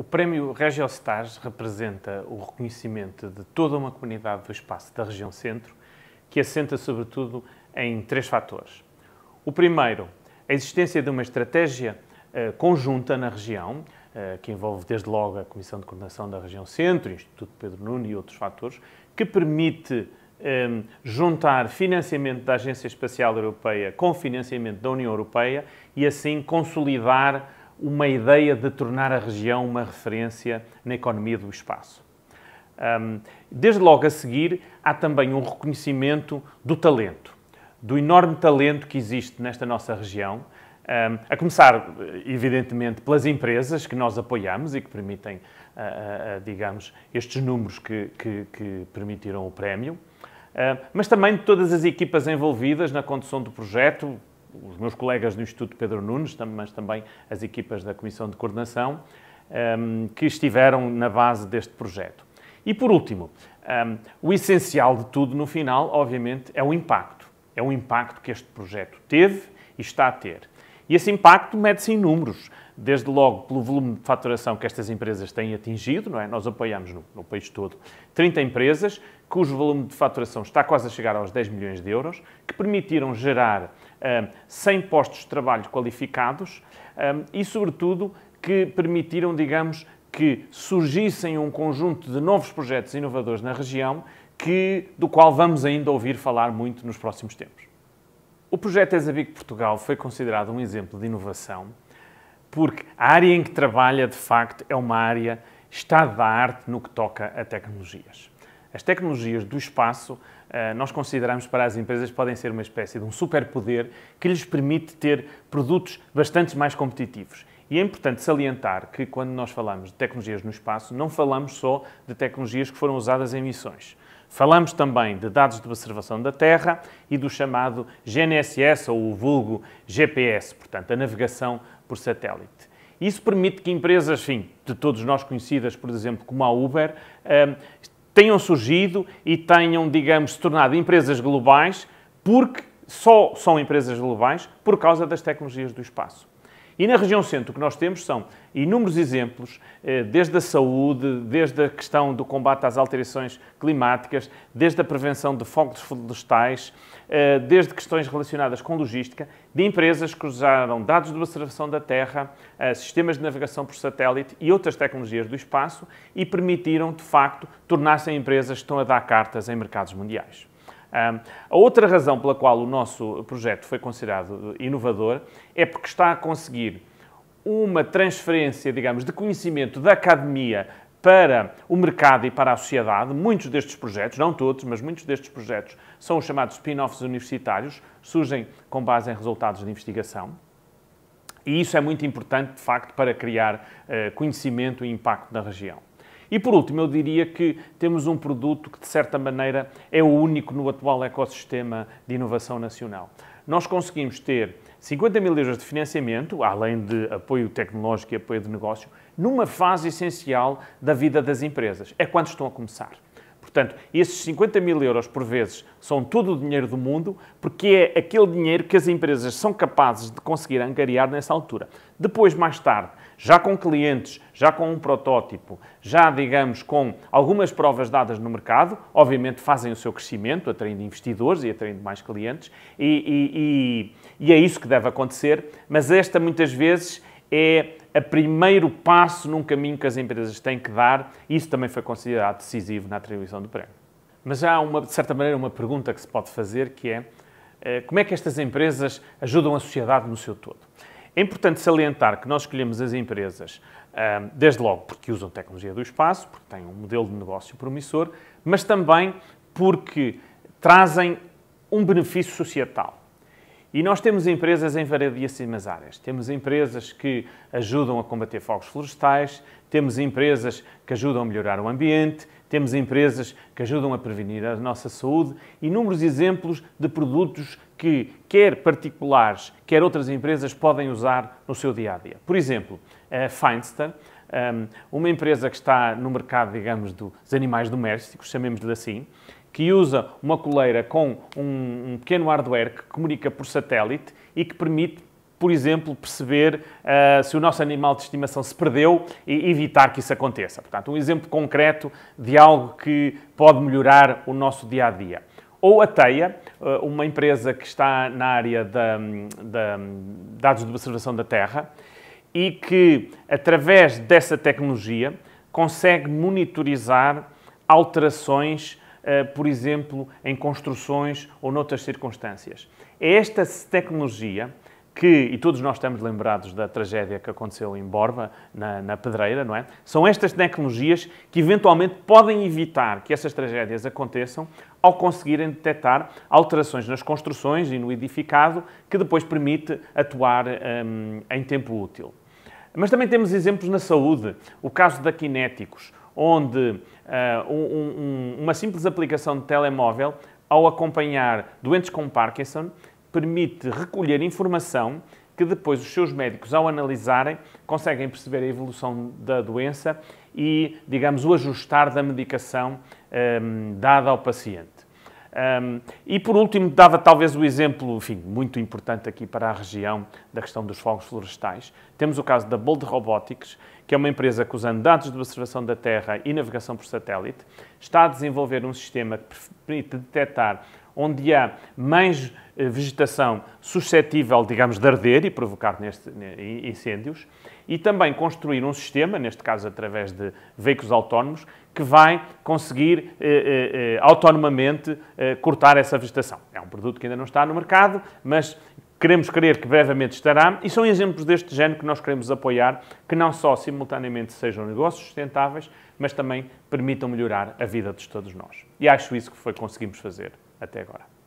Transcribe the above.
O Prémio Regiostars representa o reconhecimento de toda uma comunidade do espaço da região centro, que assenta sobretudo em três fatores. O primeiro, a existência de uma estratégia eh, conjunta na região, eh, que envolve desde logo a Comissão de Coordenação da Região Centro, o Instituto Pedro Nuno e outros fatores, que permite ehm, juntar financiamento da Agência Espacial Europeia com financiamento da União Europeia e assim consolidar uma ideia de tornar a região uma referência na economia do espaço. Desde logo a seguir, há também um reconhecimento do talento, do enorme talento que existe nesta nossa região, a começar, evidentemente, pelas empresas que nós apoiamos e que permitem, ah, ah, ah, digamos, estes números que, que, que permitiram o prémio, mas também de todas as equipas envolvidas na condução do projeto, os meus colegas do Instituto Pedro Nunes, mas também as equipas da Comissão de Coordenação, ehm, que estiveram na base deste projeto. E por último, ehm, o essencial de tudo no final, obviamente, é o impacto. É o impacto que este projeto teve e está a ter. E esse impacto mede-se em números, desde logo pelo volume de faturação que estas empresas têm atingido, não é? Nós apoiamos no, no, país todo 30 empresas cujo volume de faturação está quase a chegar aos 10 milhões de euros, que permitiram gerar Ehm, sem postos de trabalho qualificados ehm, e, sobretudo, que permitiram, digamos, que surgissem um conjunto de novos projetos inovadores na região, que, do qual vamos ainda ouvir falar muito nos próximos tempos. O projeto Exabic Portugal foi considerado um exemplo de inovação, porque a área em que trabalha, de facto, é uma área estado da arte no que toca a tecnologias. As tecnologias do espaço eh, nós consideramos para as empresas podem ser uma espécie de um superpoder que lhes permite ter produtos bastante mais competitivos. E é importante salientar que quando nós falamos de tecnologias no espaço, não falamos só de tecnologias que foram usadas em missões. Falamos também de dados de observação da Terra e do chamado GNSS ou o vulgo GPS, portanto, a navegação por satélite. Isso permite que empresas, enfim, de todos nós conhecidas, por exemplo, como a Uber, eh, tenham surgido e tenham, digamos, se tornado empresas globais, porque só são empresas globais por causa das tecnologias do espaço. E na região centro, o que nós temos são inúmeros exemplos, eh, desde a saúde, desde a questão do combate às alterações climáticas, desde a prevenção de fogos florestais, eh, desde questões relacionadas com logística, de empresas que usaram dados de observação da Terra, eh, sistemas de navegação por satélite e outras tecnologias do espaço e permitiram, de facto, tornar-se empresas que estão a dar cartas em mercados mundiais. Um, a outra razão pela qual o nosso projeto foi considerado inovador é porque está a conseguir uma transferência, digamos, de conhecimento da academia para o mercado e para a sociedade. Muitos destes projetos, não todos, mas muitos destes projetos são os chamados spin-offs universitários, surgem com base em resultados de investigação. E isso é muito importante, de facto, para criar uh, conhecimento e impacto na região. E por último, eu diria que temos um produto que, de certa maneira, é o único no atual ecossistema de inovação nacional. Nós conseguimos ter 50 mil euros de financiamento, além de apoio tecnológico e apoio de negócio, numa fase essencial da vida das empresas. É quando estão a começar. Portanto, esses 50 mil euros por vezes são todo o dinheiro do mundo, porque é aquele dinheiro que as empresas são capazes de conseguir angariar nessa altura. Depois, mais tarde, já com clientes, já com um protótipo, já, digamos, com algumas provas dadas no mercado, obviamente fazem o seu crescimento, atraindo investidores e atraindo mais clientes, e, e, e, e é isso que deve acontecer, mas esta muitas vezes é o primeiro passo num caminho que as empresas têm que dar. Isso também foi considerado decisivo na atribuição do prémio. Mas há, uma, de certa maneira, uma pergunta que se pode fazer que é eh, como é que estas empresas ajudam a sociedade no seu todo? É importante salientar que nós escolhemos as empresas, desde logo porque usam tecnologia do espaço, porque têm um modelo de negócio promissor, mas também porque trazem um benefício societal. E nós temos empresas em variedíssimas áreas. Temos empresas que ajudam a combater fogos florestais, temos empresas que ajudam a melhorar o ambiente, temos empresas que ajudam a prevenir a nossa saúde, inúmeros exemplos de produtos que quer particulares, quer outras empresas podem usar no seu dia a dia. Por exemplo, a Feinster, hum, uma empresa que está no mercado, digamos, dos animais domésticos, chamemos-lhe assim, que usa uma coleira com um, um pequeno hardware que comunica por satélite e que permite por exemplo, perceber uh, se o nosso animal de estimação se perdeu e evitar que isso aconteça. Portanto, um exemplo concreto de algo que pode melhorar o nosso dia a dia. Ou a TEIA, ah, uma empresa que está na área de dados de observação da Terra e que, através dessa tecnologia, consegue monitorizar alterações eh, por exemplo, em construções ou noutras circunstâncias. É esta tecnologia que, e todos nós estamos lembrados da tragédia que aconteceu em Borba, na, na, Pedreira, não é? São estas tecnologias que eventualmente podem evitar que essas tragédias aconteçam ao conseguirem detectar alterações nas construções e no edificado, que depois permite atuar hum, em tempo útil. Mas também temos exemplos na saúde, o caso da Kinéticos, onde uh, um, um, uma simples aplicação de telemóvel, ao acompanhar doentes com Parkinson, permite recolher informação que depois os seus médicos, ao analisarem, conseguem perceber a evolução da doença e, digamos, o ajustar da medicação um, ehm, dada ao paciente. Um, e por último, dava talvez o exemplo, enfim, muito importante aqui para a região, da questão dos fogos florestais. Temos o caso da Bold Robotics, que é uma empresa que, usando dados de observação da Terra e navegação por satélite, está a desenvolver um sistema que permite detectar onde há mais eh, vegetação suscetível, digamos, de arder e provocar neste, incêndios, e também construir um sistema, neste caso através de veículos autónomos, que vai conseguir eh, eh, eh, autonomamente eh, cortar essa vegetação. É um produto que ainda não está no mercado, mas queremos crer que brevemente estará, e são exemplos deste género que nós queremos apoiar, que não só simultaneamente sejam negócios sustentáveis, mas também permitam melhorar a vida de todos nós. E acho isso que foi que conseguimos fazer. Até agora.